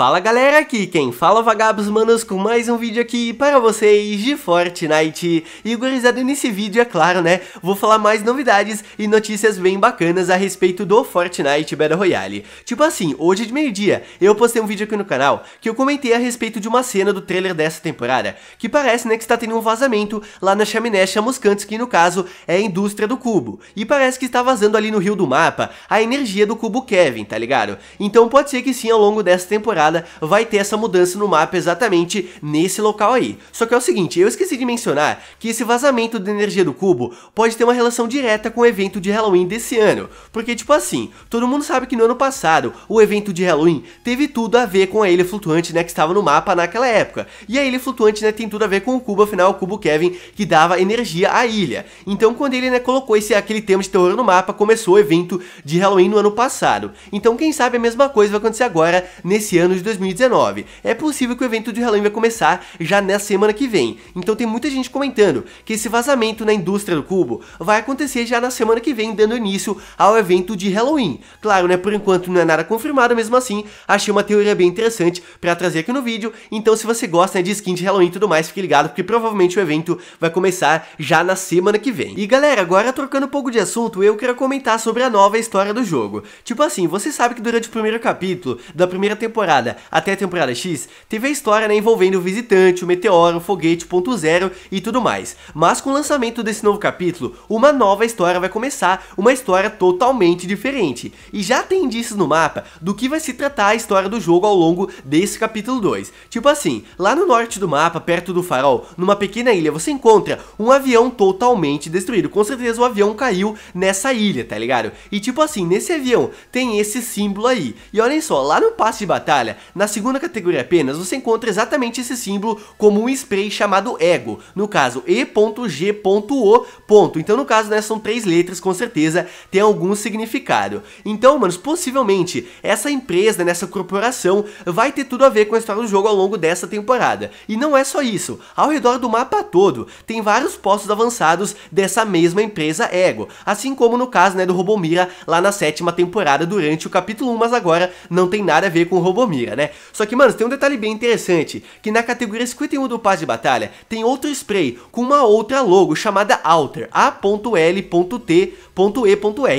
Fala galera, aqui quem fala é Vagabos Manos com mais um vídeo aqui para vocês de Fortnite. E gurizada, nesse vídeo, é claro né, vou falar mais novidades e notícias bem bacanas a respeito do Fortnite Battle Royale. Tipo assim, hoje é de meio dia, eu postei um vídeo aqui no canal que eu comentei a respeito de uma cena do trailer dessa temporada, que parece né que está tendo um vazamento lá na chaminé chamuscantes, que no caso é a indústria do cubo. E parece que está vazando ali no rio do mapa a energia do cubo Kevin, tá ligado? Então pode ser que sim ao longo dessa temporada temporada vai ter essa mudança no mapa exatamente nesse local aí. Só que é o seguinte, eu esqueci de mencionar que esse vazamento de energia do cubo pode ter uma relação direta com o evento de Halloween desse ano, porque tipo assim, todo mundo sabe que no ano passado o evento de Halloween teve tudo a ver com a ilha flutuante né, que estava no mapa naquela época, e a ilha flutuante né, tem tudo a ver com o cubo, afinal o cubo Kevin que dava energia à ilha. Então quando ele né, colocou esse, aquele tema de terror no mapa, começou o evento de Halloween no ano passado. Então quem sabe a mesma coisa vai acontecer agora nesse ano de 2019. É possível que o evento de Halloween vai começar já nessa semana que vem, então tem muita gente comentando que esse vazamento na indústria do cubo vai acontecer já na semana que vem, dando início ao evento de Halloween. Claro, né, por enquanto não é nada confirmado, mesmo assim, achei uma teoria bem interessante para trazer aqui no vídeo, então se você gosta né, de skin de Halloween e tudo mais, fique ligado, porque provavelmente o evento vai começar já na semana que vem. E galera, agora trocando um pouco de assunto, eu quero comentar sobre a nova história do jogo. Tipo assim, você sabe que durante o primeiro capítulo da primeira temporada temporada até a temporada X teve a história né, envolvendo o visitante, o meteoro, o foguete 1.0 e tudo mais. Mas com o lançamento desse novo capítulo, uma nova história vai começar, uma história totalmente diferente. E já tem indícios no mapa do que vai se tratar a história do jogo ao longo desse capítulo 2. Tipo assim, lá no norte do mapa, perto do farol, numa pequena ilha, você encontra um avião totalmente destruído. Com certeza o avião caiu nessa ilha, tá ligado? E tipo assim, nesse avião tem esse símbolo aí. E olhem só, lá no passe de batalha, Itália, na segunda categoria apenas, você encontra exatamente esse símbolo como um spray chamado ego, no caso E.G.O. Então no caso, né, são três letras, com certeza tem algum significado. Então, manos, possivelmente, essa empresa, nessa né, corporação, vai ter tudo a ver com a história do jogo ao longo dessa temporada. E não é só isso, ao redor do mapa todo, tem vários postos avançados dessa mesma empresa ego, assim como no caso, né, do Robomira lá na sétima temporada durante o capítulo 1, mas agora não tem nada a ver com o Robomira mira, né? Só que, mano, tem um detalhe bem interessante, que na categoria 51 do paz de Batalha, tem outro spray com uma outra logo chamada Alter, A.L.T.E.E.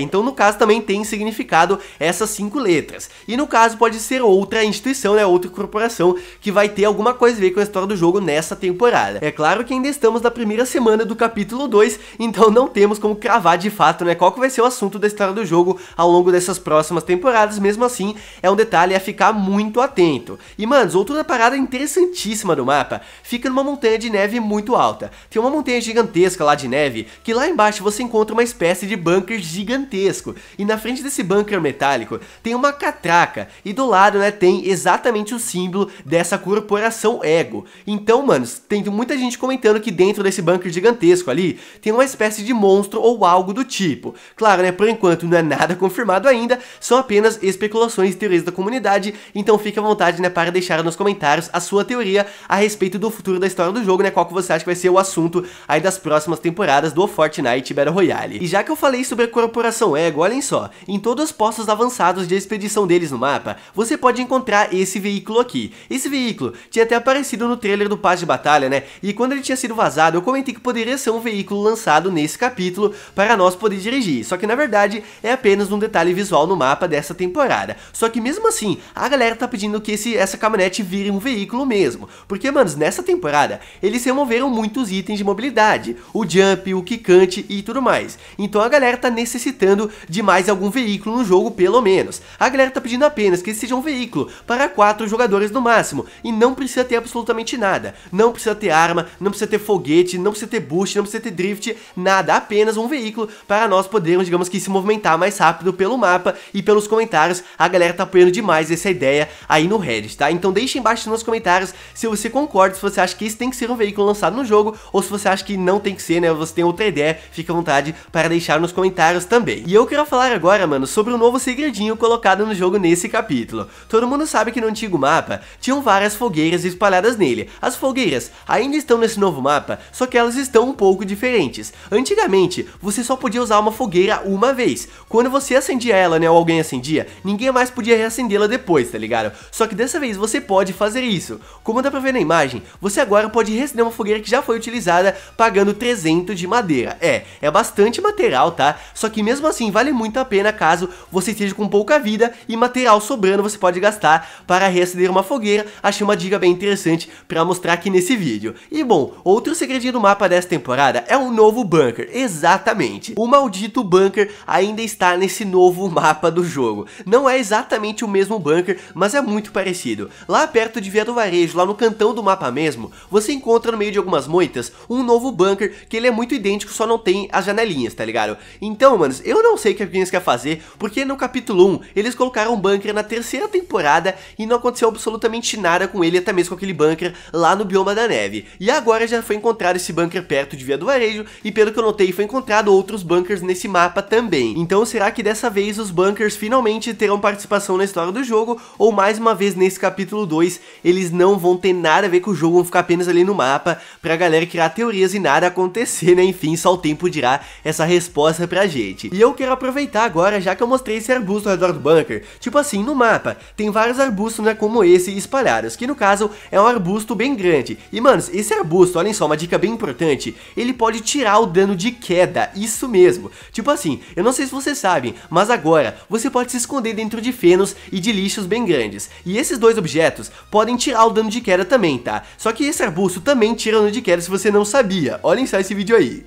Então, no caso, também tem significado essas cinco letras. E no caso, pode ser outra instituição, né, outra corporação, que vai ter alguma coisa a ver com a história do jogo nessa temporada. É claro que ainda estamos na primeira semana do capítulo 2, então não temos como cravar de fato, né, qual que vai ser o assunto da história do jogo ao longo dessas próximas temporadas, mesmo assim, é um detalhe a ficar muito muito atento. E, manos, outra parada interessantíssima do mapa fica numa montanha de neve muito alta. Tem uma montanha gigantesca lá de neve, que lá embaixo você encontra uma espécie de bunker gigantesco. E na frente desse bunker metálico tem uma catraca, e do lado, né, tem exatamente o símbolo dessa corporação ego. Então, manos, tem muita gente comentando que dentro desse bunker gigantesco ali, tem uma espécie de monstro ou algo do tipo. Claro, né, por enquanto não é nada confirmado ainda, são apenas especulações e teorias da comunidade, então fique à vontade, né, para deixar nos comentários a sua teoria a respeito do futuro da história do jogo, né, qual que você acha que vai ser o assunto aí das próximas temporadas do Fortnite Battle Royale. E já que eu falei sobre a Corporação Ego, olhem só, em todos os postos avançados de expedição deles no mapa, você pode encontrar esse veículo aqui. Esse veículo tinha até aparecido no trailer do Paz de Batalha, né, e quando ele tinha sido vazado, eu comentei que poderia ser um veículo lançado nesse capítulo para nós poder dirigir, só que na verdade é apenas um detalhe visual no mapa dessa temporada. Só que mesmo assim, a galera tá pedindo que esse, essa caminhonete vire um veículo mesmo. Porque, manos, nessa temporada, eles removeram muitos itens de mobilidade. O jump, o quicante e tudo mais. Então a galera tá necessitando de mais algum veículo no jogo, pelo menos. A galera tá pedindo apenas que seja um veículo para quatro jogadores no máximo. E não precisa ter absolutamente nada. Não precisa ter arma, não precisa ter foguete, não precisa ter boost, não precisa ter drift, nada. Apenas um veículo para nós podermos, digamos que, se movimentar mais rápido pelo mapa e pelos comentários. A galera tá apoiando demais essa ideia aí no Reddit, tá? Então deixe embaixo nos comentários se você concorda, se você acha que isso tem que ser um veículo lançado no jogo, ou se você acha que não tem que ser, né? Você tem outra ideia, fica à vontade para deixar nos comentários também. E eu quero falar agora, mano, sobre um novo segredinho colocado no jogo nesse capítulo. Todo mundo sabe que no antigo mapa tinham várias fogueiras espalhadas nele. As fogueiras ainda estão nesse novo mapa, só que elas estão um pouco diferentes. Antigamente, você só podia usar uma fogueira uma vez. Quando você acendia ela, né, ou alguém acendia, ninguém mais podia reacendê-la depois, tá ligado? Só que dessa vez você pode fazer isso. Como dá pra ver na imagem, você agora pode reacender uma fogueira que já foi utilizada pagando 300 de madeira. É, é bastante material, tá? Só que mesmo assim vale muito a pena caso você esteja com pouca vida e material sobrando você pode gastar para reacender uma fogueira. Achei uma dica bem interessante para mostrar aqui nesse vídeo. E bom, outro segredinho do mapa dessa temporada é um novo bunker, exatamente. O maldito bunker ainda está nesse novo mapa do jogo. Não é exatamente o mesmo bunker, mas mas é muito parecido. Lá perto de Via do Varejo, lá no cantão do mapa mesmo, você encontra no meio de algumas moitas um novo bunker que ele é muito idêntico, só não tem as janelinhas, tá ligado? Então, manos, eu não sei o que a Guinness quer fazer, porque no capítulo 1 eles colocaram um bunker na terceira temporada e não aconteceu absolutamente nada com ele, até mesmo com aquele bunker lá no bioma da neve. E agora já foi encontrado esse bunker perto de Via do Varejo e pelo que eu notei foi encontrado outros bunkers nesse mapa também. Então será que dessa vez os bunkers finalmente terão participação na história do jogo ou mais mais uma vez nesse capítulo 2, eles não vão ter nada a ver com o jogo, vão ficar apenas ali no mapa pra galera criar teorias e nada acontecer, né? Enfim, só o tempo dirá essa resposta pra gente. E eu quero aproveitar agora, já que eu mostrei esse arbusto ao redor do bunker. Tipo assim, no mapa, tem vários arbustos, né, como esse, espalhados, que no caso é um arbusto bem grande. E, manos, esse arbusto, olhem só, uma dica bem importante, ele pode tirar o dano de queda, isso mesmo. Tipo assim, eu não sei se vocês sabem, mas agora você pode se esconder dentro de fenos e de lixos bem grandes grandes. E esses dois objetos podem tirar o dano de queda também, tá? Só que esse arbusto também tira dano de queda se você não sabia. Olhem só esse vídeo aí.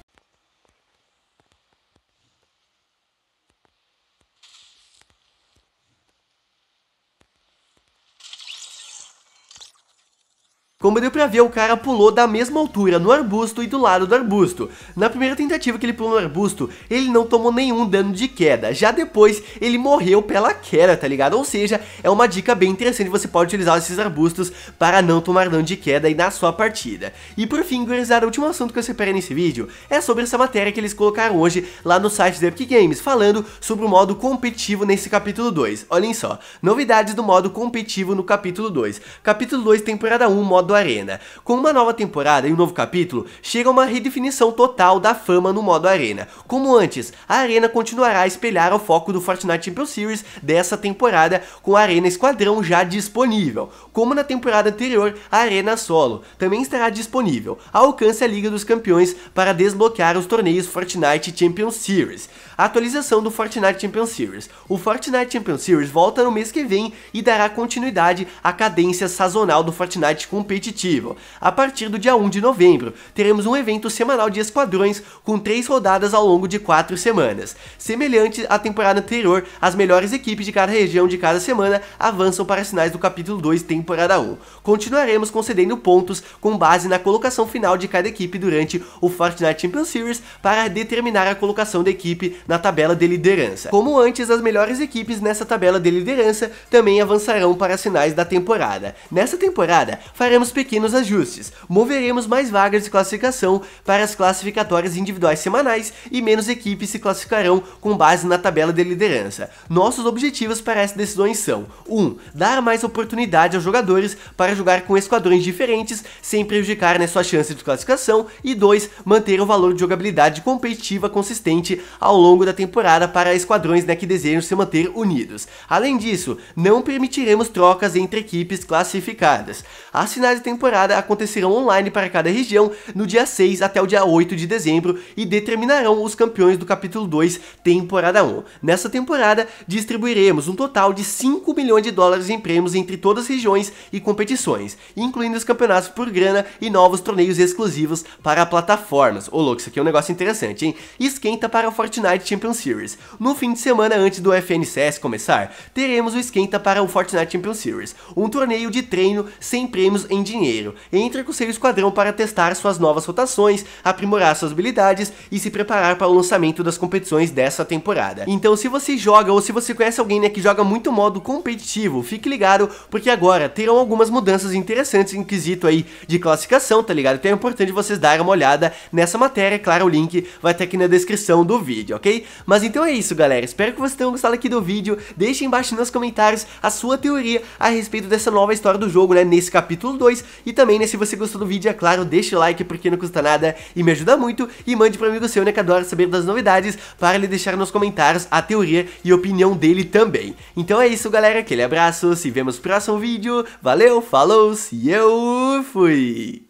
Como deu pra ver, o cara pulou da mesma altura no arbusto e do lado do arbusto. Na primeira tentativa que ele pulou no arbusto, ele não tomou nenhum dano de queda. Já depois, ele morreu pela queda, tá ligado? Ou seja, é uma dica bem interessante, você pode utilizar esses arbustos para não tomar dano de queda aí na sua partida. E por fim, gurizada, o último assunto que eu separei nesse vídeo é sobre essa matéria que eles colocaram hoje lá no site da Epic Games, falando sobre o modo competitivo nesse capítulo 2. Olhem só, novidades do modo competitivo no capítulo 2. Capítulo 2, temporada 1, modo do Arena. Com uma nova temporada e um novo capítulo, chega uma redefinição total da fama no modo Arena. Como antes, a Arena continuará a espelhar o foco do Fortnite Champions Series dessa temporada, com a Arena Esquadrão já disponível. Como na temporada anterior, a Arena Solo também estará disponível. Alcance a Liga dos Campeões para desbloquear os torneios Fortnite Champions Series. A atualização do Fortnite Champions Series. O Fortnite Champions Series volta no mês que vem e dará continuidade à cadência sazonal do Fortnite Competitive competitivo. A partir do dia 1 de novembro, teremos um evento semanal de esquadrões com três rodadas ao longo de quatro semanas. Semelhante à temporada anterior, as melhores equipes de cada região de cada semana avançam para as finais do capítulo 2, temporada 1. Continuaremos concedendo pontos com base na colocação final de cada equipe durante o Fortnite Champions Series para determinar a colocação da equipe na tabela de liderança. Como antes, as melhores equipes nessa tabela de liderança também avançarão para as finais da temporada. Nessa temporada, faremos pequenos ajustes. Moveremos mais vagas de classificação para as classificatórias individuais semanais e menos equipes se classificarão com base na tabela de liderança. Nossos objetivos para essas decisões são 1. Um, dar mais oportunidade aos jogadores para jogar com esquadrões diferentes sem prejudicar né, sua chance de classificação e 2. Manter o valor de jogabilidade competitiva consistente ao longo da temporada para esquadrões né, que desejam se manter unidos. Além disso, não permitiremos trocas entre equipes classificadas. assinar finais da temporada acontecerão online para cada região no dia 6 até o dia 8 de dezembro e determinarão os campeões do capítulo 2, temporada 1. Nessa temporada, distribuiremos um total de 5 milhões de dólares em prêmios entre todas as regiões e competições, incluindo os campeonatos por grana e novos torneios exclusivos para plataformas. Ô louco, isso aqui é um negócio interessante, hein? Esquenta para o Fortnite Champion Series. No fim de semana antes do FNCS começar, teremos o esquenta para o Fortnite Champion Series, um torneio de treino sem prêmios em dinheiro. Entra com seu esquadrão para testar suas novas rotações, aprimorar suas habilidades e se preparar para o lançamento das competições dessa temporada. Então se você joga ou se você conhece alguém né, que joga muito modo competitivo, fique ligado porque agora terão algumas mudanças interessantes em quesito aí de classificação, tá ligado? Então é importante vocês darem uma olhada nessa matéria, claro o link vai estar tá aqui na descrição do vídeo, ok? Mas então é isso galera, espero que vocês tenham gostado aqui do vídeo, deixe embaixo nos comentários a sua teoria a respeito dessa nova história do jogo, né, nesse capítulo 2 e também, né, se você gostou do vídeo, é claro, deixa o like porque não custa nada e me ajuda muito. E mande para um amigo seu, né, que adora saber das novidades, para ele deixar nos comentários a teoria e opinião dele também. Então é isso, galera. Aquele abraço, se vemos no próximo vídeo. Valeu, falou, se eu fui!